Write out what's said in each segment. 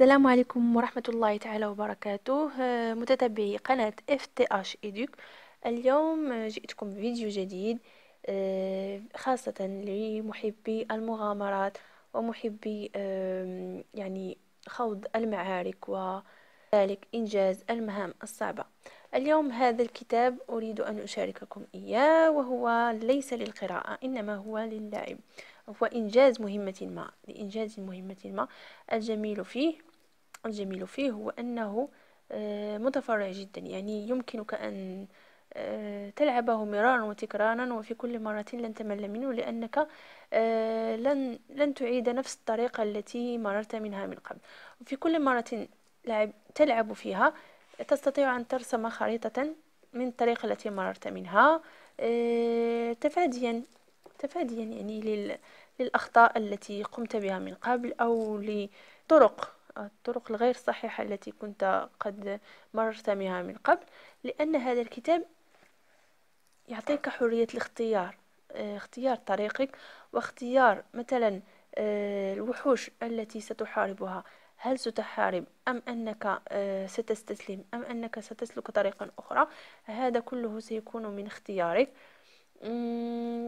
السلام عليكم ورحمة الله تعالى وبركاته آه، متتبعي قناة FTH Educ اليوم آه، جئتكم بفيديو جديد آه، خاصة لمحبي المغامرات ومحبي يعني خوض المعارك وذلك إنجاز المهام الصعبة اليوم هذا الكتاب أريد أن أشارككم إياه وهو ليس للقراءة إنما هو للعب هو إنجاز مهمة ما لإنجاز مهمة ما الجميل فيه الجميل فيه هو أنه آه، متفرع جدا يعني يمكنك أن آه، تلعبه مرارا وتكرارا وفي كل مرة لن تمل منه لأنك آه، لن, لن تعيد نفس الطريقة التي مررت منها من قبل وفي كل مرة تلعب فيها تستطيع أن ترسم خريطة من الطريقة التي مررت منها تفاديا تفاديا يعني للأخطاء التي قمت بها من قبل أو لطرق الطرق الغير صحيحة التي كنت قد مررت بها من قبل لأن هذا الكتاب يعطيك حرية الاختيار آه، اختيار طريقك واختيار مثلا آه، الوحوش التي ستحاربها هل ستحارب أم أنك آه، ستستسلم أم أنك ستسلك طريقا أخرى هذا كله سيكون من اختيارك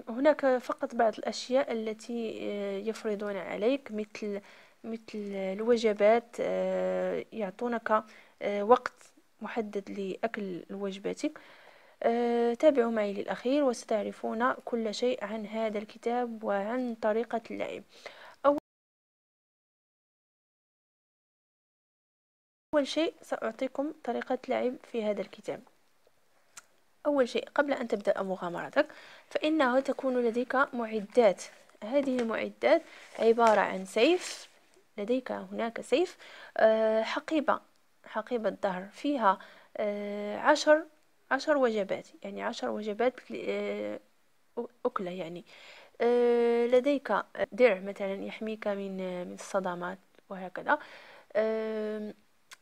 هناك فقط بعض الأشياء التي يفرضون عليك مثل مثل الوجبات آه، يعطونك آه، وقت محدد لأكل وجباتك آه، تابعوا معي للأخير وستعرفون كل شيء عن هذا الكتاب وعن طريقة اللعب أول شيء سأعطيكم طريقة لعب في هذا الكتاب أول شيء قبل أن تبدأ مغامرتك فإنه تكون لديك معدات هذه المعدات عبارة عن سيف لديك هناك سيف آه، حقيبة حقيبة الظهر فيها آه، عشر عشر وجبات يعني عشر وجبات آه، أكلة يعني لديك درع مثلا يحميك من من الصدمات وهكذا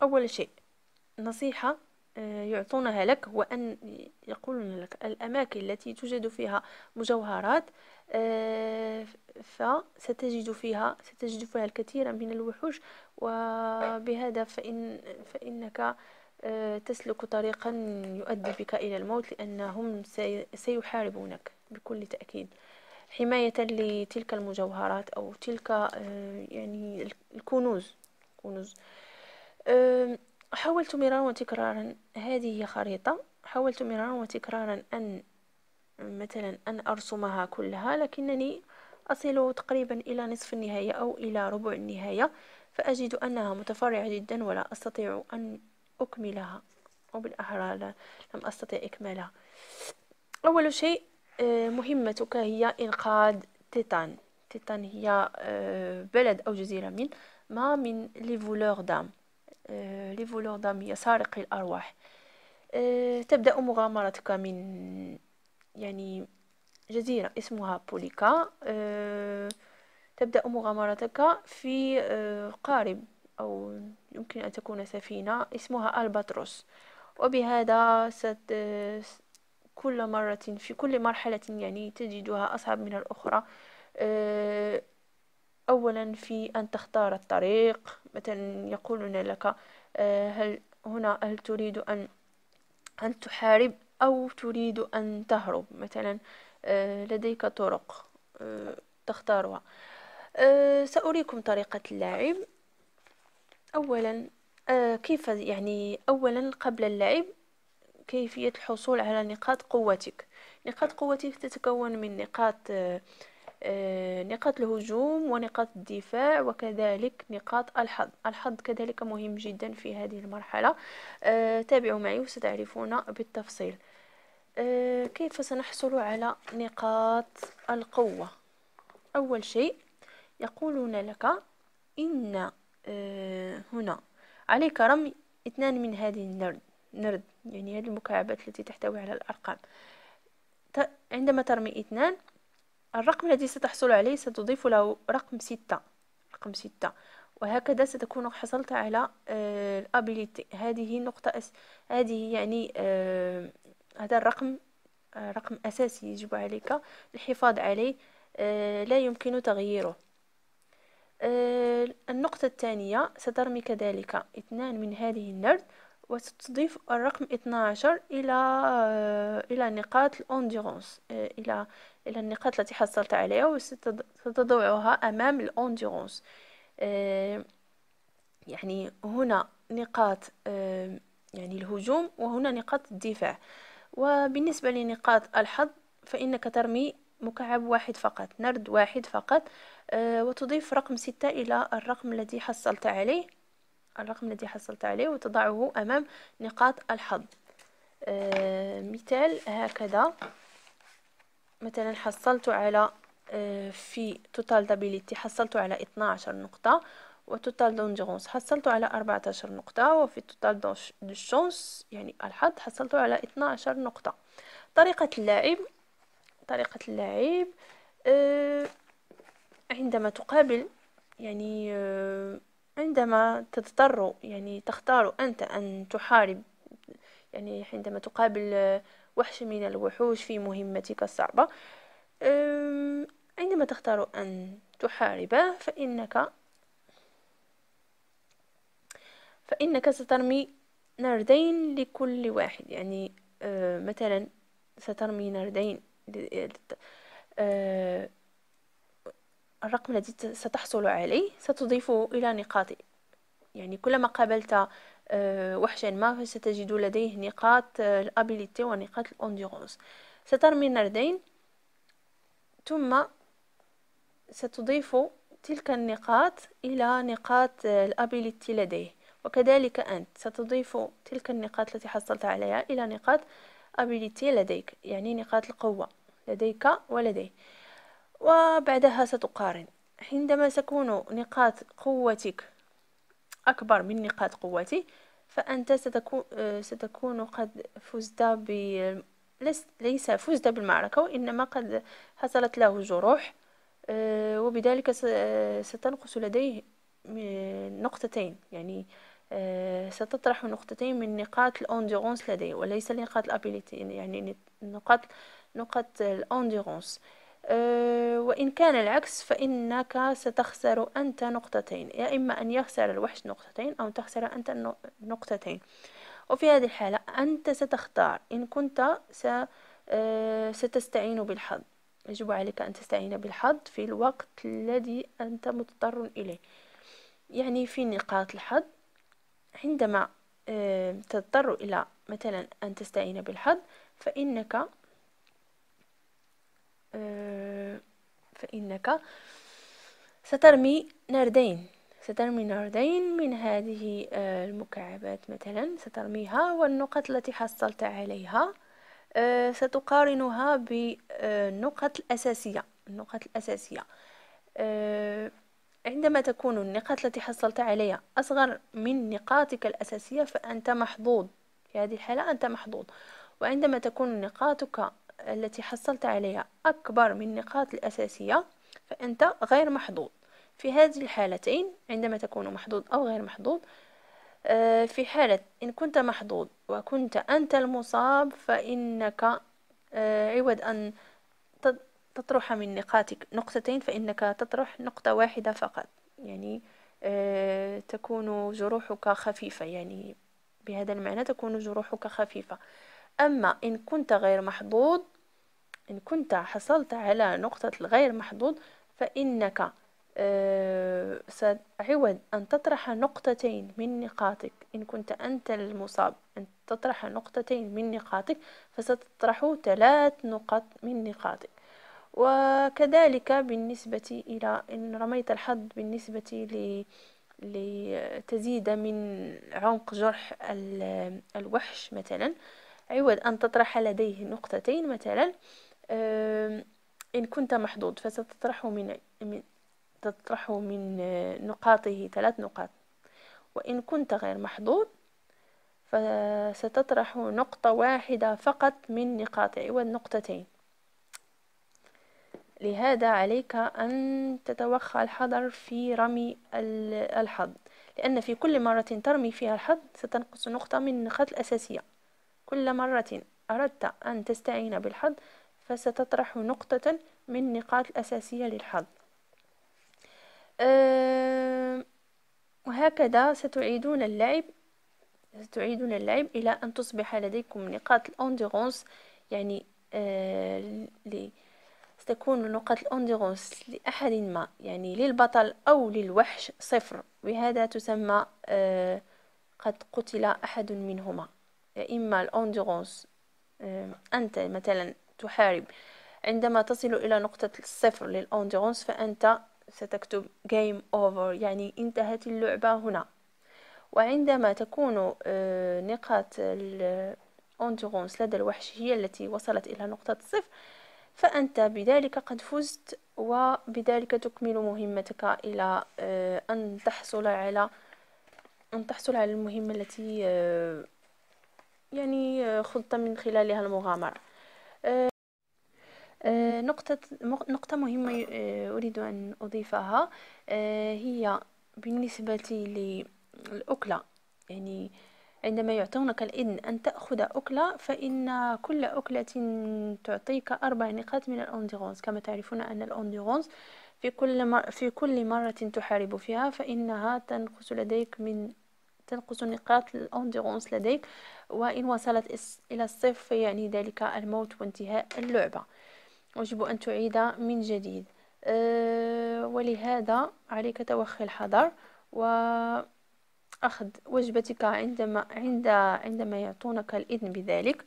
أول شيء نصيحة يعطونها لك هو أن يقولون لك الأماكن التي توجد فيها مجوهرات آه، فستجد فيها ستجد فيها الكثير من الوحوش وبهذا فإن فإنك آه، تسلك طريقا يؤدي بك إلى الموت لأنهم سيحاربونك بكل تأكيد حماية لتلك المجوهرات أو تلك آه، يعني الكنوز كنوز وحاولت مرارا وتكرارا هذه هي خريطة حاولت مرارا وتكرارا أن مثلا أن أرسمها كلها لكنني أصل تقريبا إلى نصف النهاية أو إلى ربع النهاية فأجد أنها متفرعة جدا ولا أستطيع أن أكملها وبالأحرى لم أستطع إكمالها أول شيء آه، مهمتك هي إنقاذ تيتان تيتان هي آه، بلد أو جزيرة من ما من لي فولور دام آه، لي فولور دمية سارق الأرواح آه، تبدأ مغامرتك من يعني جزيرة اسمها بوليكا آه، تبدأ مغامرتك في قارب أو يمكن أن تكون سفينة اسمها ألباتروس وبهذا ست كل مرة في كل مرحلة يعني تجدها أصعب من الأخرى أولا في أن تختار الطريق مثلا يقولون لك آه، هل هنا هل تريد أن أن تحارب أو تريد أن تهرب مثلا آه، لديك طرق آه، تختارها سأريكم طريقة اللعب أولا كيف يعني أولا قبل اللعب كيفية الحصول على نقاط قوتك نقاط قوتك تتكون من نقاط آه، نقاط الهجوم ونقاط الدفاع وكذلك نقاط الحظ الحظ كذلك مهم جدا في هذه المرحلة آه، تابعوا معي وستعرفون بالتفصيل آه، كيف سنحصل على نقاط القوة أول شيء يقولون لك إن هنا عليك رمي اثنان من هذه النرد نرد يعني هذه المكعبات التي تحتوي على الأرقام عندما ترمي اثنان الرقم الذي ستحصل عليه ستضيف له رقم ستة رقم ستة وهكذا ستكون حصلت على آه، الابيليتي هذه نقطة أس هذه يعني آه، هذا الرقم آه، رقم أساسي يجب عليك الحفاظ عليه لا يمكن تغييره النقطة الثانية سترمي كذلك اثنان من هذه النرد وستضيف الرقم 12 إلى إلى نقاط الأنديرونس إلى إلى النقاط التي حصلت عليها وستضعها أمام الاونديرونس آه، يعني هنا نقاط آه، يعني الهجوم وهنا نقاط الدفاع وبالنسبة لنقاط الحظ فإنك ترمي مكعب واحد فقط نرد واحد فقط آه، وتضيف رقم ستة إلى الرقم الذي حصلت عليه الرقم الذي حصلت عليه وتضعه أمام نقاط الحظ مثال هكذا مثلا حصلت على آه، في توتال دابيليتي حصلت على 12 نقطة وتوتال دونجونس حصلت على 14 نقطة وفي توتال دونجونس يعني الحظ حصلت على 12 نقطة طريقة اللعب طريقة اللعب آه، عندما تقابل يعني آه، عندما تضطر يعني تختار أنت أن تحارب يعني عندما تقابل وحش من الوحوش في مهمتك الصعبة عندما تختار أن تحاربه فإنك فإنك سترمي نردين لكل واحد يعني مثلا سترمي نردين الرقم الذي ستحصل عليه ستضيفه إلى نقاط يعني كلما قابلت آه، وحشا ما فستجد لديه نقاط آه، الابيليتي ونقاط الانديرونس سترمي النردين ثم ستضيف تلك النقاط إلى نقاط آه، الأبيليتي لديه وكذلك أنت ستضيف تلك النقاط التي حصلت عليها إلى نقاط أبيليتي لديك يعني نقاط القوة لديك ولديه وبعدها ستقارن عندما تكون نقاط قوتك أكبر من نقاط قوتي فأنت ستكون, آه، ستكون قد فزت ب ليس فزت بالمعركة وإنما قد حصلت له جروح آه، وبذلك آه، ستنقص لديه نقطتين يعني ستطرح نقطتين من نقاط الاوندورونس لديه وليس نقاط الابيليتي يعني نقاط نقاط الاوندورونس آه، وإن كان العكس فإنك ستخسر أنت نقطتين يا إما أن يخسر الوحش نقطتين أو تخسر أنت نقطتين وفي هذه الحالة أنت ستختار إن كنت آه، ستستعين بالحظ يجب عليك أن تستعين بالحظ في الوقت الذي أنت مضطر إليه يعني في نقاط الحظ عندما آه، تضطر إلى مثلا أن تستعين بالحظ فإنك آه، فإنك سترمي نردين سترمي نردين من هذه آه، المكعبات مثلا سترميها والنقط التي حصلت عليها آه، ستقارنها بالنقط الأساسية النقط الأساسية عندما تكون النقاط التي حصلت عليها أصغر من نقاطك الأساسية فأنت محظوظ في هذه الحالة أنت محظوظ وعندما تكون نقاطك التي حصلت عليها أكبر من النقاط الأساسية فأنت غير محظوظ في هذه الحالتين عندما تكون محظوظ أو غير محظوظ آه، في حالة إن كنت محظوظ وكنت أنت المصاب فإنك آه، عوض أن تطرح من نقاطك نقطتين فإنك تطرح نقطة واحدة فقط يعني آه، تكون جروحك خفيفة يعني بهذا المعنى تكون جروحك خفيفة أما إن كنت غير محظوظ إن كنت حصلت على نقطة الغير محظوظ فإنك آه، عوض أن تطرح نقطتين من نقاطك إن كنت أنت المصاب أن تطرح نقطتين من نقاطك فستطرح ثلاث نقط من نقاطك وكذلك بالنسبة إلى إن رميت الحظ بالنسبة ل لتزيد من عمق جرح الوحش مثلا عوض أن تطرح لديه نقطتين مثلا إن كنت محظوظ فستطرح من, من تطرح من آه، نقاطه ثلاث نقاط وإن كنت غير محظوظ فستطرح نقطة واحدة فقط من نقاطه والنقطتين لهذا عليك أن تتوخى الحذر في رمي الحظ لأن في كل مرة ترمي فيها الحظ ستنقص نقطة من النقاط الأساسية كل مرة أردت أن تستعين بالحظ فستطرح نقطة من النقاط الأساسية للحظ وهكذا ستعيدون اللعب ستعيدون اللعب إلى أن تصبح لديكم نقاط الأنديغونس يعني آه ستكون نقاط الأنديغونس لأحد ما يعني للبطل أو للوحش صفر وهذا تسمى آه قد قتل أحد منهما إما الأنديغونس أنت مثلا تحارب عندما تصل إلى نقطة الصفر للأندورانس فأنت ستكتب game over يعني انتهت اللعبة هنا وعندما تكون آه، نقاط الأندورانس لدى الوحش هي التي وصلت إلى نقطة الصفر فأنت بذلك قد فزت وبذلك تكمل مهمتك إلى آه، أن تحصل على أن تحصل على المهمة التي آه، يعني خضت من خلالها المغامرة آه، آه، نقطة نقطة مهمة آه، أريد أن أضيفها هي بالنسبة للأكلة يعني عندما يعطونك الإذن أن تأخذ أكلة فإن كل أكلة تعطيك أربع نقاط من الأندغونز كما تعرفون أن الأندغونز في كل, مر في كل مرة تحارب فيها فإنها تنقص لديك من تنقص نقاط الأندورونس لديك وإن وصلت إلى الصفر فيعني ذلك الموت وانتهاء اللعبة يجب أن تعيد من جديد آه، ولهذا عليك توخي الحذر وأخذ وجبتك عندما عند عندما يعطونك الإذن بذلك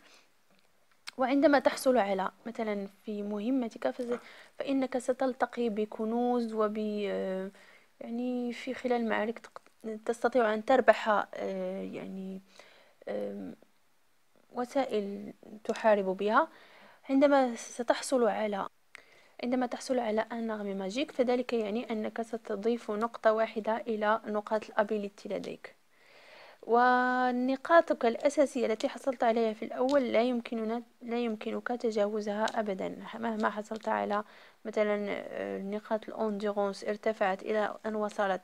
وعندما تحصل على مثلا في مهمتك فإنك ستلتقي بكنوز وب آه، يعني في خلال معارك تستطيع أن تربح آه، يعني وسائل تحارب بها عندما ستحصل على عندما تحصل على أنغمي ماجيك فذلك يعني أنك ستضيف نقطة واحدة إلى نقاط الأبيليتي لديك ونقاطك الأساسية التي حصلت عليها في الأول لا يمكننا لا يمكنك تجاوزها أبدا مهما حصلت على مثلا آه، نقاط الأونديغونس ارتفعت إلى أن وصلت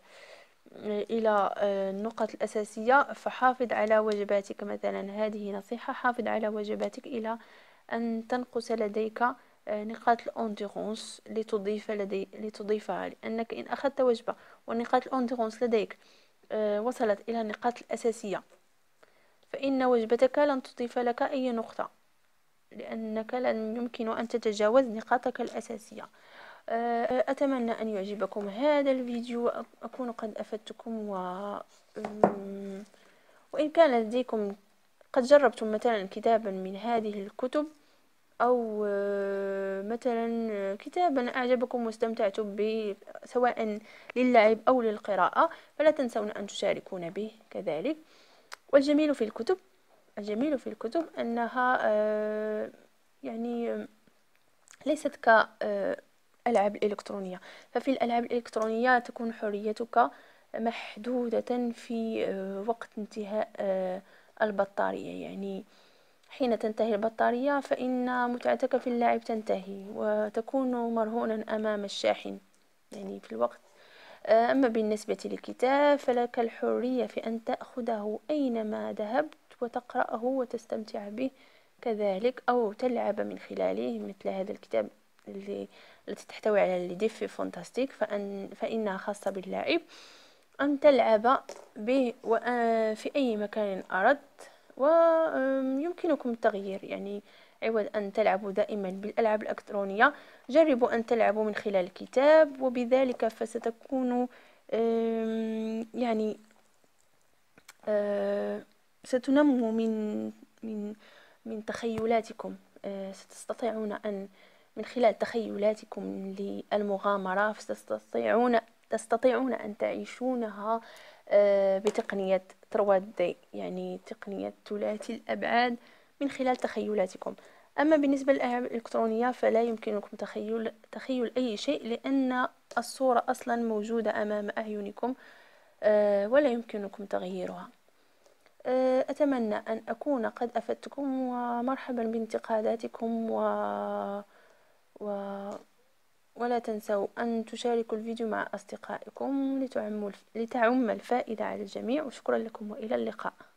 إلى آه، النقط الأساسية فحافظ على وجباتك مثلا هذه نصيحة حافظ على وجباتك إلى أن تنقص لديك آه، نقاط الأنديرونس لتضيف لدي لتضيفها لأنك إن أخذت وجبة ونقاط الأنديرونس لديك آه، وصلت إلى النقاط الأساسية فإن وجبتك لن تضيف لك أي نقطة لأنك لن يمكن أن تتجاوز نقاطك الأساسية أتمنى أن يعجبكم هذا الفيديو أكون قد أفدتكم و وإن كان لديكم قد جربتم مثلا كتابا من هذه الكتب أو مثلا كتابا أعجبكم واستمتعتم به سواء للعب أو للقراءة فلا تنسون أن تشاركون به كذلك والجميل في الكتب الجميل في الكتب أنها آه، يعني ليست ك آه، الألعاب الإلكترونية ففي الألعاب الإلكترونية تكون حريتك محدودة في آه، وقت انتهاء آه، البطارية يعني حين تنتهي البطارية فإن متعتك في اللعب تنتهي وتكون مرهونا أمام الشاحن يعني في الوقت آه، أما بالنسبة للكتاب فلك الحرية في أن تأخذه أينما ذهبت وتقرأه وتستمتع به كذلك أو تلعب من خلاله مثل هذا الكتاب اللي التي تحتوي على لي ديفي فونتاستيك فأن فإنها خاصة باللاعب أن تلعب به آه، في أي مكان أردت ويمكنكم التغيير يعني عوض أن تلعبوا دائما بالألعاب الإلكترونية جربوا أن تلعبوا من خلال الكتاب وبذلك فستكون يعني آه، ستنمو من من من تخيلاتكم آه، ستستطيعون أن من خلال تخيلاتكم للمغامرة فستستطيعون تستطيعون أن تعيشونها آه، بتقنية 3D يعني تقنية ثلاثي الأبعاد من خلال تخيلاتكم أما بالنسبة للألعاب الإلكترونية فلا يمكنكم تخيل, تخيل أي شيء لأن الصورة أصلا موجودة أمام أعينكم آه، ولا يمكنكم تغييرها آه، أتمنى أن أكون قد أفدتكم ومرحبا بانتقاداتكم و و... ولا تنسوا أن تشاركوا الفيديو مع أصدقائكم لتعم الفائدة على الجميع وشكرا لكم وإلى اللقاء